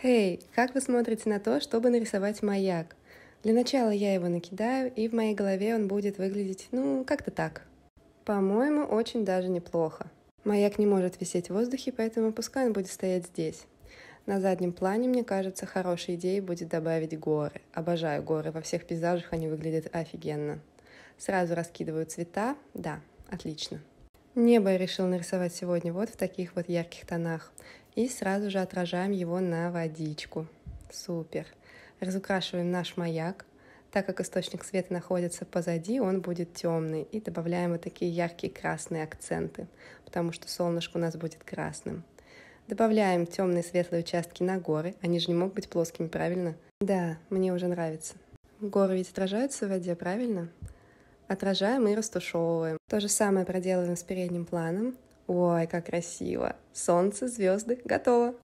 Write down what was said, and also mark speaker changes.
Speaker 1: Хей, hey, как вы смотрите на то, чтобы нарисовать маяк? Для начала я его накидаю, и в моей голове он будет выглядеть, ну, как-то так. По-моему, очень даже неплохо. Маяк не может висеть в воздухе, поэтому пускай он будет стоять здесь. На заднем плане, мне кажется, хорошей идеей будет добавить горы. Обожаю горы, во всех пейзажах они выглядят офигенно. Сразу раскидываю цвета, да, отлично. Небо я решила нарисовать сегодня вот в таких вот ярких тонах. И сразу же отражаем его на водичку. Супер. Разукрашиваем наш маяк. Так как источник света находится позади, он будет темный. И добавляем вот такие яркие красные акценты, потому что солнышко у нас будет красным. Добавляем темные светлые участки на горы. Они же не могут быть плоскими, правильно? Да, мне уже нравится. Горы ведь отражаются в воде, правильно? Отражаем и растушевываем. То же самое проделываем с передним планом. Ой, как красиво! Солнце, звезды, готово!